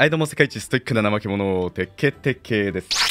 はいどうも世界一ストイックな怠け者鉄拳鉄拳です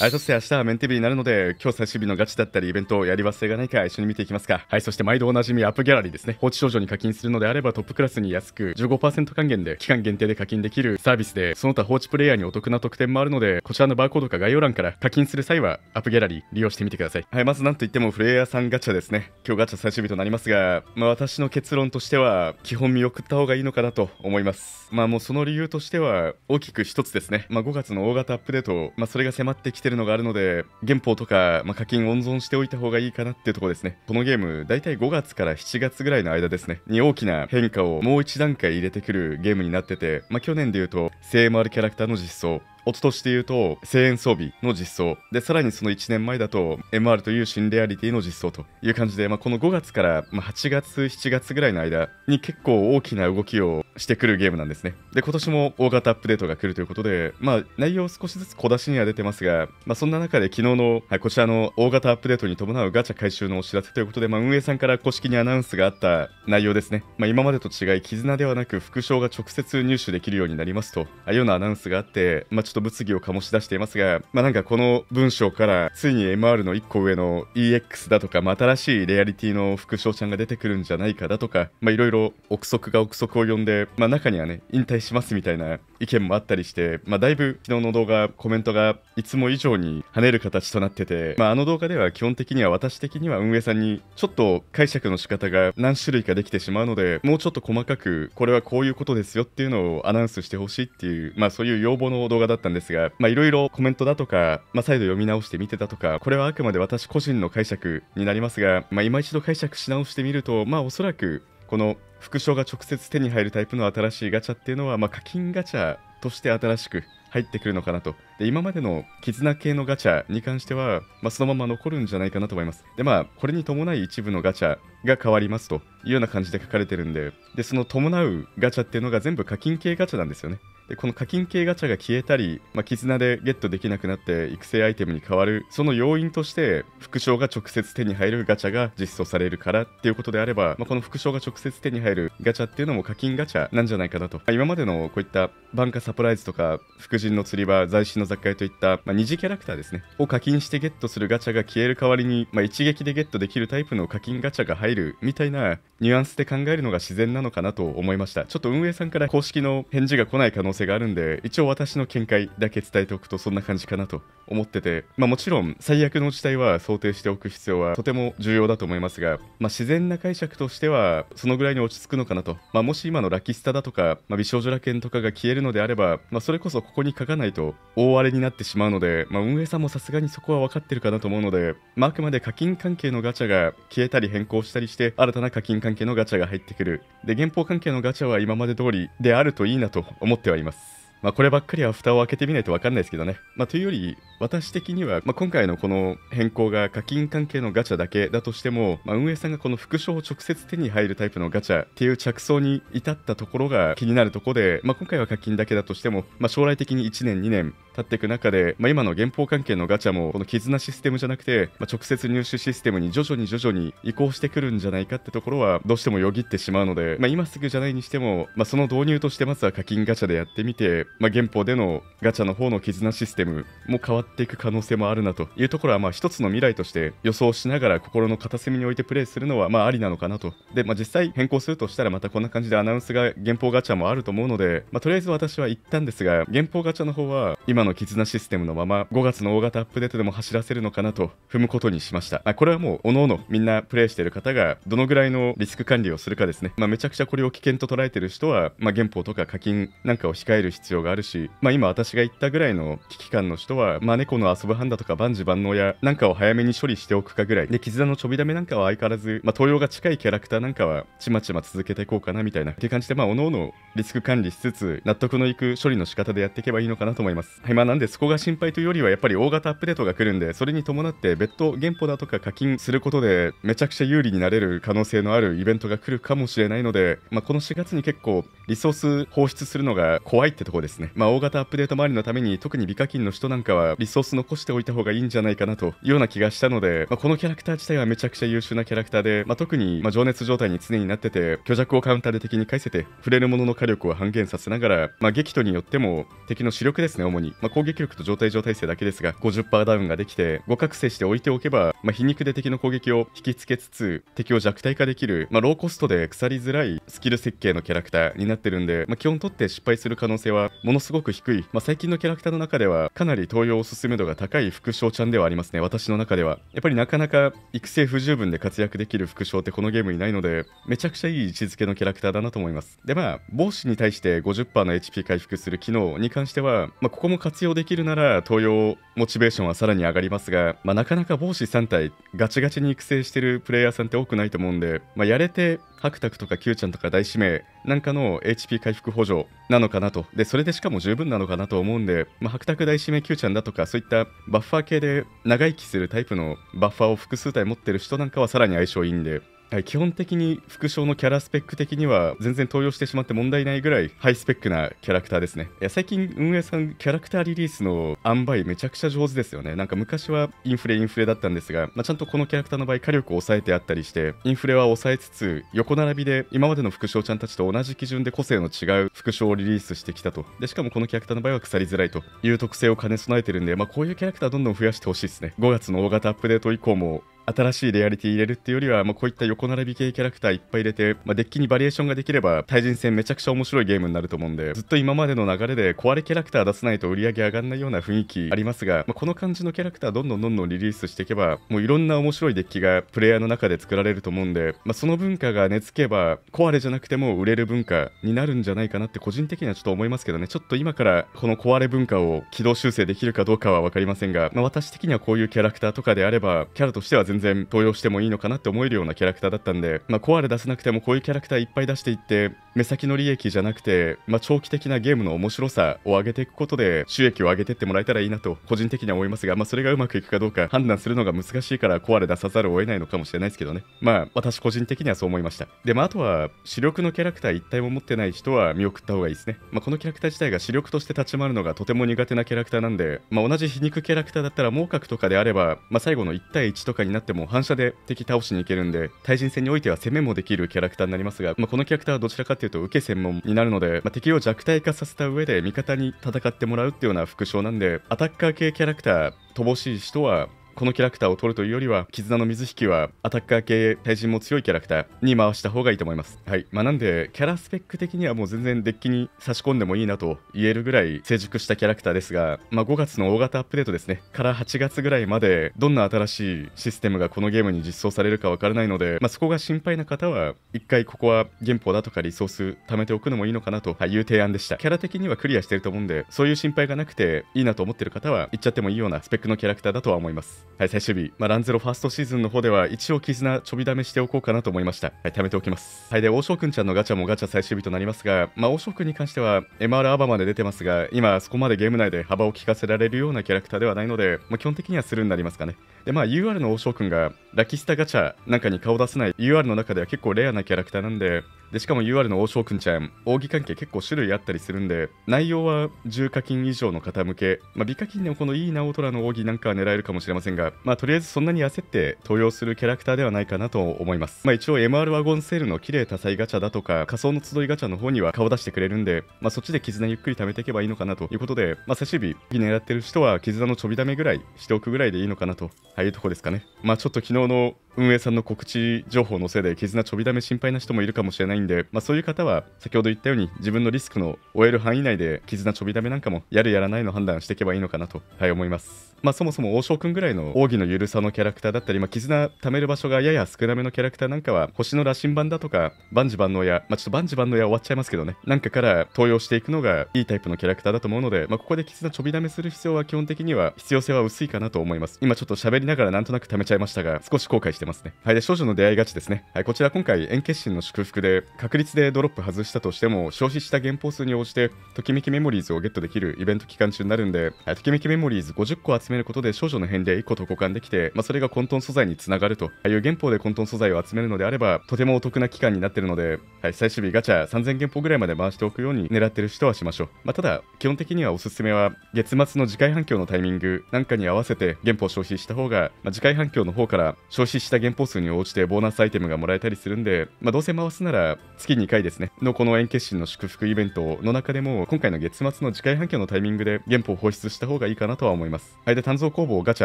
はい、そして明日はメンテビになるので、今日最終日のガチだったり、イベントをやり忘れがないか一緒に見ていきますか。はい、そして毎度おなじみアップギャラリーですね。放置少女に課金するのであればトップクラスに安く15%還元で期間限定で課金できるサービスで、その他放置プレイヤーにお得な特典もあるので、こちらのバーコードか概要欄から課金する際はアップギャラリー利用してみてください。はい、まずなんといってもプレイヤーさんガチャですね。今日ガチャ最終日となりますが、まあ、私の結論としては、基本見送った方がいいのかなと思います。まあもうその理由としては、大きく1つですね。まあ、5月の大型アップデート、まあ、それが迫ってきてるのがあるので、原本とか、まあ、課金温存しておいた方がいいかなっていうとこですね。このゲーム、だいたい5月から7月ぐらいの間ですね、に大きな変化をもう一段階入れてくるゲームになってて、まあ、去年で言うと、聖丸キャラクターの実装、一昨年で言うと声援装備の実装でさらにその1年前だと MR という新レアリティの実装という感じで、まあ、この5月から8月7月ぐらいの間に結構大きな動きをしてくるゲームなんですねで今年も大型アップデートが来るということで、まあ、内容少しずつ小出しには出てますが、まあ、そんな中で昨日の、はい、こちらの大型アップデートに伴うガチャ回収のお知らせということで、まあ、運営さんから公式にアナウンスがあった内容ですね、まあ、今までと違い絆ではなく副賞が直接入手できるようになりますというようなアナウンスがあって、まあちょっと物議を醸し出していますが、まあ、なんかこの文章からついに MR の1個上の EX だとか、まあ、新しいレアリティの副将ちゃんが出てくるんじゃないかだとか、まいろいろ憶測が憶測を呼んで、まあ、中にはね、引退しますみたいな意見もあったりして、まあ、だいぶ昨日の動画コメントがいつも以上に跳ねる形となってて、まあ、あの動画では基本的には私的には運営さんにちょっと解釈の仕方が何種類かできてしまうのでもうちょっと細かくこれはこういうことですよっていうのをアナウンスしてほしいっていう、まあ、そういう要望の動画だったんですがいろいろコメントだとか、まあ、再度読み直して見てたとかこれはあくまで私個人の解釈になりますが、まあ、今一度解釈し直してみるとまあおそらくこの副賞が直接手に入るタイプの新しいガチャっていうのは、まあ、課金ガチャとして新しく入ってくるのかなとで今までの絆系のガチャに関しては、まあ、そのまま残るんじゃないかなと思います。で、まあ、これに伴い一部のガチャが変わりますというような感じで書かれてるんで、で、その伴うガチャっていうのが全部課金系ガチャなんですよね。で、この課金系ガチャが消えたり、まあ、絆でゲットできなくなって育成アイテムに変わる、その要因として、副賞が直接手に入るガチャが実装されるからっていうことであれば、まあ、この副賞が直接手に入るガチャっていうのも課金ガチャなんじゃないかなと。まあ、今までのこういったバンカサプライズとか、副陣の釣り場、の雑貨屋といった、まあ、二次キャラクターですね、を課金してゲットするガチャが消える代わりに、まあ、一撃でゲットできるタイプの課金ガチャが入るみたいなニュアンスで考えるのが自然なのかなと思いました。ちょっと運営さんから公式の返事が来ない可能性があるんで、一応私の見解だけ伝えておくとそんな感じかなと思ってて、まあ、もちろん最悪の事態は想定しておく必要はとても重要だと思いますが、まあ、自然な解釈としてはそのぐらいに落ち着くのかなと、まあ、もし今のラキスタだとか、ま美少女ラケンとかが消えるのであれば、まそれこそここに書かないと大われになってしまうので、まあ、運営さんもさすがにそこは分かってるかなと思うので、まあ、くまで課金関係のガチャが消えたり変更したりして新たな課金関係のガチャが入ってくるで原稿関係のガチャは今まで通りであるといいなと思ってはいますまあ、こればっかりは蓋を開けてみないとわかんないですけどね。まあ、というより、私的には、まあ、今回のこの変更が課金関係のガチャだけだとしても、まあ、運営さんがこの副賞を直接手に入るタイプのガチャっていう着想に至ったところが気になるところで、まあ、今回は課金だけだとしても、まあ、将来的に1年、2年、立っていく中で、まあ、今の原稿関係のガチャもこの絆システムじゃなくて、まあ、直接入手システムに徐々に徐々に移行してくるんじゃないかってところはどうしてもよぎってしまうので、まあ、今すぐじゃないにしても、まその導入としてまずは課金ガチャでやってみて、ま稿でのガチャの方の絆システムも変わっていく可能性もあるなというところはまあ一つの未来として予想しながら心の片隅に置いてプレイするのはまあありなのかなとで、まあ、実際変更するとしたらまたこんな感じでアナウンスが原稿ガチャもあると思うので、まとりあえず私は一旦ですが原稿ガチャの方は今今の絆システムのまま5月の大型アップデートでも走らせるのかなと踏むことにしました。あこれはもう、各々みんなプレイしてる方がどのぐらいのリスク管理をするかですね。まあ、めちゃくちゃこれを危険と捉えてる人は、まあ、原稿とか課金なんかを控える必要があるし、まあ、今私が言ったぐらいの危機感の人は、まあ、猫の遊ぶハンダとか万事万能やなんかを早めに処理しておくかぐらい。で、絆のちょびだめなんかは相変わらず、まあ、東洋が近いキャラクターなんかはちまちま続けていこうかなみたいな。っていう感じで、まあ、各々リスク管理しつつ、納得のいく処理の仕方でやっていけばいいのかなと思います。暇なんでそこが心配というよりはやっぱり大型アップデートが来るんでそれに伴って別途原稿だとか課金することでめちゃくちゃ有利になれる可能性のあるイベントが来るかもしれないので、まあ、この4月に結構リソース放出するのが怖いってとこですね、まあ、大型アップデート周りのために特に美課金の人なんかはリソース残しておいた方がいいんじゃないかなというような気がしたので、まあ、このキャラクター自体はめちゃくちゃ優秀なキャラクターで、まあ、特にま情熱状態に常になってて虚弱をカウンターで敵に返せて触れるものの火力を半減させながら、まあ、激怒によっても敵の主力ですね主にまあ、攻撃力と状態上体性だけですが50%ダウンができて互覚醒して置いておけば、まあ、皮肉で敵の攻撃を引きつけつつ敵を弱体化できる、まあ、ローコストで腐りづらいスキル設計のキャラクターになってるんで、まあ、基本取って失敗する可能性はものすごく低い、まあ、最近のキャラクターの中ではかなり登用おすすめ度が高い副将ちゃんではありますね私の中ではやっぱりなかなか育成不十分で活躍できる副将ってこのゲームにないのでめちゃくちゃいい位置づけのキャラクターだなと思いますでまあ帽子に対して50%の HP 回復する機能に関しては、まあ、ここも活活用できるなら東洋モチベーションはさらに上がりますが、まあ、なかなか帽子3体ガチガチに育成してるプレイヤーさんって多くないと思うんで、まあ、やれてハクタクとかキューちゃんとか大使命なんかの HP 回復補助なのかなと。で、それでしかも十分なのかなと思うんで、まあ、ハクタク大指命 Q ちゃんだとか、そういったバッファー系で長生きするタイプのバッファーを複数体持ってる人なんかはさらに相性いいんで、はい、基本的に副将のキャラスペック的には全然登用してしまって問題ないぐらいハイスペックなキャラクターですね。最近運営さんキャラクターリリースの塩梅めちゃくちゃ上手ですよね。なんか昔はインフレインフレだったんですが、まあ、ちゃんとこのキャラクターの場合火力を抑えてあったりしてインフレは抑えつつ横並びで今までの副将ちゃんたちと同じ基準で個性の違う副将をリリースしてきたと。でしかもこのキャラクターの場合は腐りづらいという特性を兼ね備えてるんで、まあ、こういうキャラクターどんどん増やしてほしいですね。5月の大型アップデート以降も新しいレアリティ入れるっていうよりは、まあ、こういった横並び系キャラクターいっぱい入れて、まあ、デッキにバリエーションができれば対人戦めちゃくちゃ面白いゲームになると思うんでずっと今までの流れで壊れキャラクター出さないと売り上げ上がんないような雰囲気ありますが、まあ、この感じのキャラクターどんどんどんどんリリースしていけばもういろんな面白いデッキがプレイヤーの中で作られると思うんで、まあ、その文化が根付けば壊れじゃなくても売れる文化になるんじゃないかなって個人的にはちょっと思いますけどねちょっと今からこの壊れ文化を軌道修正できるかどうかは分かりませんが、まあ、私的にはこういうキャラクターとかであればキャラとしては全然然登用してもいいのかなって思えるようなキャラクターだったんで、まあ、コアで出せなくてもこういうキャラクターいっぱい出していって目先の利益じゃなくて、まあ、長期的なゲームの面白さを上げていくことで収益を上げてってもらえたらいいなと個人的には思いますが、まあ、それがうまくいくかどうか判断するのが難しいからコアで出さざるを得ないのかもしれないですけどねまあ私個人的にはそう思いましたでまああとは主力のキャラクター一体も持ってない人は見送った方がいいですね、まあ、このキャラクター自体が主力として立ち回るのがとても苦手なキャラクターなんで、まあ、同じ皮肉キャラクターだったら猛角とかであれば、まあ、最後の1対1とかにななっても反射で敵倒しに行けるんで対人戦においては攻めもできるキャラクターになりますが、まあ、このキャラクターはどちらかというと受け専門になるので、まあ、敵を弱体化させた上で味方に戦ってもらうっていうような副将なんでアタッカー系キャラクター乏しい人はこのキャラクターを取るというよりは、絆の水引はアタッカー系、対人も強いキャラクターに回した方がいいと思います。はい。まあ、なんで、キャラスペック的にはもう全然デッキに差し込んでもいいなと言えるぐらい成熟したキャラクターですが、まあ、5月の大型アップデートですね、から8月ぐらいまで、どんな新しいシステムがこのゲームに実装されるかわからないので、まあ、そこが心配な方は、一回ここは原稿だとかリソース貯めておくのもいいのかなという提案でした。キャラ的にはクリアしてると思うんで、そういう心配がなくていいなと思ってる方は、行っちゃってもいいようなスペックのキャラクターだとは思います。はい、最終日、まあ、ランゼロファーストシーズンの方では一応絆ちょびだめしておこうかなと思いました。はい、貯めておきます。はい、で、王将くんちゃんのガチャもガチャ最終日となりますが、まあ、王将くんに関しては MR アバまで出てますが、今そこまでゲーム内で幅を利かせられるようなキャラクターではないので、まあ、基本的にはスルーになりますかね。で、まあ、UR の王将くんがラキスタガチャなんかに顔出せない UR の中では結構レアなキャラクターなんで、でしかも UR の王将くんちゃん、扇関係結構種類あったりするんで、内容は重課金以上の方向け、まあ、美課金でもこのいいな大人の扇なんかは狙えるかもしれませんが、まあ、とりあえずそんなに焦って登用するキャラクターではないかなと思います。まあ、一応 MR ワゴンセールの綺麗多彩ガチャだとか、仮想の集いガチャの方には顔出してくれるんで、まあ、そっちで絆ゆっくり貯めていけばいいのかなということで、まあ、差し火狙ってる人は絆のちょびだめぐらいしておくぐらいでいいのかなと、ああいうとこですかね。まあ、ちょっと昨日の運営さんの告知情報のせいで絆ちょびだめ心配な人もいるかもしれないんで、まあ、そういう方は先ほど言ったように自分のリスクの終える範囲内で絆ちょびだめなんかもやるやらないの判断していけばいいのかなと、はい、思います。まあ、そもそも王将くんぐらいの奥義のゆるさのキャラクターだったり、まあ、絆貯める場所がやや少なめのキャラクターなんかは星の羅針盤だとか万事万能や、まあ、ちょっと万事万能や終わっちゃいますけどねなんかから登用していくのがいいタイプのキャラクターだと思うので、まあ、ここで絆ちょびだめする必要は基本的には必要性は薄いかなと思います今ちょっと喋りながらなんとなく貯めちゃいましたが少し後悔しててますね。はい、で、少女の出会いがちですね。はい、こちら今回、円結心の祝福で、確率でドロップ外したとしても、消費した原稿数に応じて、ときめきメモリーズをゲットできるイベント期間中になるんで、はい、ときめきメモリーズ50個集めることで、少女の返礼1個と交換できて、まあ、それが混沌素材につながると、いう原稿で混沌素材を集めるのであれば、とてもお得な期間になってるので、はい、最終日ガチャ3000原稿ぐらいまで回しておくように狙ってる人はしましょう。まあ、ただ、基本的にはおすすめは、月末の次回反響のタイミングなんかに合わせて原稿消費した方が、まあ、次回反響の方から消費しした原稿数に応じてボーナスアイテムがもらえたりするんで、まあ、どうせ回すなら月2回ですね、のこの円決心の祝福イベントの中でも、今回の月末の次回反響のタイミングで原稿を放出した方がいいかなとは思います。間、炭造工房ガチ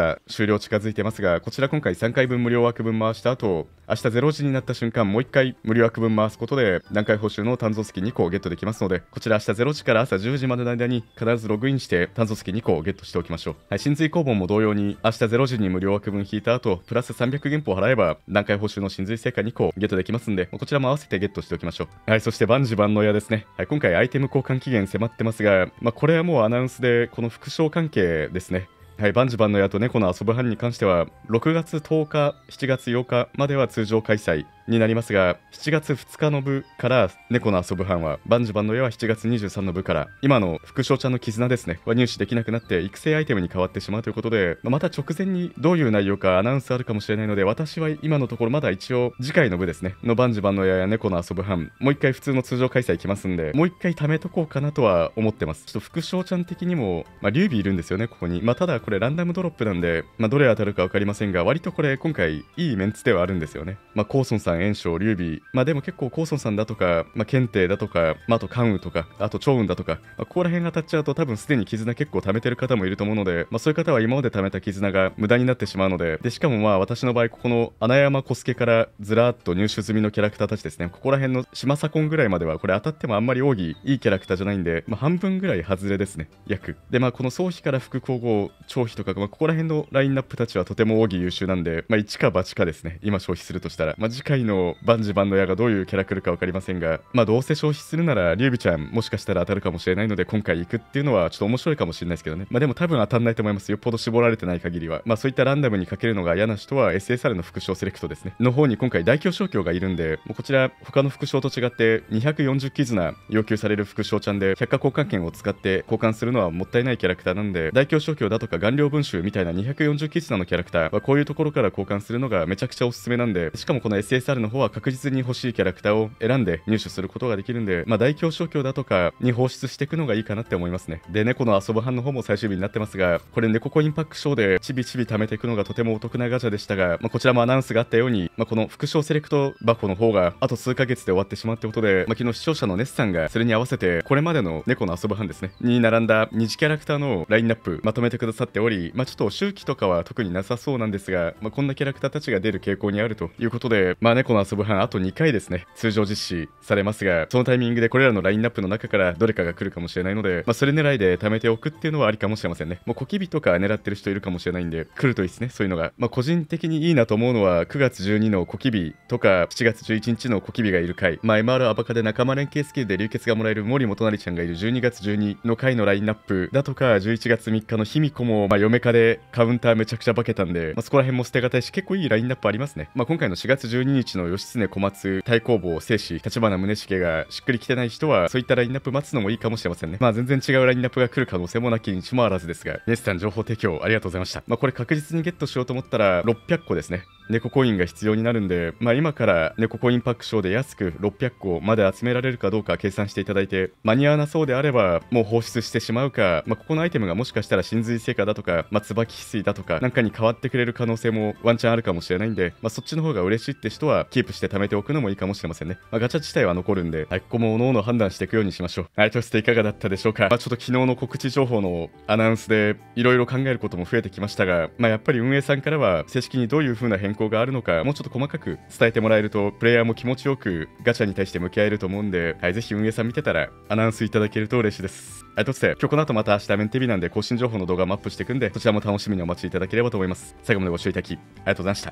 ャ終了近づいてますが、こちら今回3回分無料枠分回した後、明日0時になった瞬間、もう1回無料枠分回すことで、段階報酬の炭造月2個をゲットできますので、こちら明日0時から朝10時までの間に必ずログインして炭造月2個をゲットしておきましょう。はい、神髄工房も同様に、明日0時に無料枠分引いた後、プラス300原稿払えば、何回報酬の真髄成果2個ゲットできますんで、こちらも合わせてゲットしておきましょう。はい、そして万事万能屋ですね。はい、今回アイテム交換期限迫ってますが、まあ、これはもうアナウンスで、この副賞関係ですね。はい、万事ジの矢と猫の遊ぶ班に関しては、6月10日、7月8日までは通常開催になりますが7月2日の部から猫の遊ぶ班は万事万の絵は7月23の部から今の副将ちゃんの絆ですねは入手できなくなって育成アイテムに変わってしまうということでまた直前にどういう内容かアナウンスあるかもしれないので私は今のところまだ一応次回の部ですねの万事万の絵や猫の遊ぶ班もう一回普通の通常開催来ますんでもう一回貯めとこうかなとは思ってますちょっと副将ちゃん的にもまあ劉備いるんですよねここにまあただこれランダムドロップなんでまあどれ当たるか分かりませんが割とこれ今回いいメンツではあるんですよねまあコーソンさん炎章、劉備、まあ、でも結構、高孫さんだとか、まあ、検定だとか、まあ、あと関羽とか、あと趙雲だとか、まあ、ここら辺当たっちゃうと、多分すでに絆結構貯めてる方もいると思うので、まあ、そういう方は今まで貯めた絆が無駄になってしまうので、でしかもまあ私の場合、ここの穴山小助からずらっと入手済みのキャラクターたちですね、ここら辺の島左近ぐらいまでは、これ当たってもあんまり奥義いいキャラクターじゃないんで、まあ、半分ぐらい外れですね、約。で、まあ、この総費から副皇后、長飛とか、まあ、ここら辺のラインナップたちはとても奥義優秀なんで、まあ、一か八かですね、今消費するとしたら、まあ、次回の万事万の矢がどういうキャラクルか分かりませんが、まあ、どうせ消費するなら、リュウビちゃん、もしかしたら当たるかもしれないので、今回行くっていうのは、ちょっと面白いかもしれないですけどね。まあ、でも多分当たんないと思います。よっぽど絞られてない限りは。まあ、そういったランダムにかけるのが嫌な人は、SSR の副賞セレクトですね。の方に今回、大京商協がいるんで、もうこちら、他の副賞と違って、240絆要求される副賞ちゃんで、百科交換券を使って交換するのはもったいないキャラクターなんで、大京商協だとか顔料文集みたいな240キズのキャラクターは、こういうところから交換するのがめちゃくちゃおすすめなんで、しかもこの SSR の方は確実に欲しいキャラクターを選んで入手することができるんで、まあ、大表彰教だとかに放出していくのがいいかなって思いますね。で、猫の遊ぶ班の方も最終日になってますが、これ猫コインパックショーでちびちび貯めていくのがとてもお得なガチャでしたが、まあ、こちらもアナウンスがあったように、まあ、この副賞セレクト箱の方があと数ヶ月で終わってしまうってことで、まあ、昨日視聴者のネスさんがそれに合わせて、これまでの猫の遊ぶ班ですね、に並んだ2次キャラクターのラインナップまとめてくださっており、まあ、ちょっと周期とかは特になさそうなんですが、まあ、こんなキャラクターたちが出る傾向にあるということで、まあ、ね、この遊ぶ班あと2回ですね、通常実施されますが、そのタイミングでこれらのラインナップの中からどれかが来るかもしれないので、まあ、それ狙いで貯めておくっていうのはありかもしれませんね。もうコキビとか狙ってる人いるかもしれないんで、来るといいですね、そういうのが。まあ、個人的にいいなと思うのは、9月12のコキビとか、7月11日のコキビがいる回、まあ、MR アバカで仲間連携スキルで流血がもらえる森元成ちゃんがいる12月12の回のラインナップだとか、11月3日の卑弥呼も、まあ、嫁かでカウンターめちゃくちゃ化けたんで、まあ、そこら辺も捨てがたいし、結構いいラインナップありますね。まあ、今回の4月12日の義経小松太公望生死橘宗茂がしっくりきてない人はそういったラインナップ待つのもいいかもしれませんねまあ全然違うラインナップが来る可能性もなきにしもあらずですがネスさん情報提供ありがとうございましたまあこれ確実にゲットしようと思ったら600個ですね猫コインが必要になるんで、まあ、今から猫コインパックショーで安く600個まで集められるかどうか計算していただいて間に合わなそうであればもう放出してしまうか、まあ、ここのアイテムがもしかしたら真髄成果だとか、まあ、椿翡翠だとかなんかに変わってくれる可能性もワンチャンあるかもしれないんで、まあ、そっちの方が嬉しいって人はキープして貯めておくのもいいかもしれませんね、まあ、ガチャ自体は残るんで、はい、ここもおのおの判断していくようにしましょうはいとしていかがだったでしょうか、まあ、ちょっと昨日の告知情報のアナウンスでいろいろ考えることも増えてきましたが、まあ、やっぱり運営さんからは正式にどういう風な変化考があるのか、もうちょっと細かく伝えてもらえると、プレイヤーも気持ちよくガチャに対して向き合えると思うんで、はい、ぜひ運営さん見てたらアナウンスいただけると嬉しいです。あとつて、今日この後また明日メンテビなんで更新情報の動画もアップしていくんで、そちらも楽しみにお待ちいただければと思います。最後までご視聴いただき、ありがとうございました。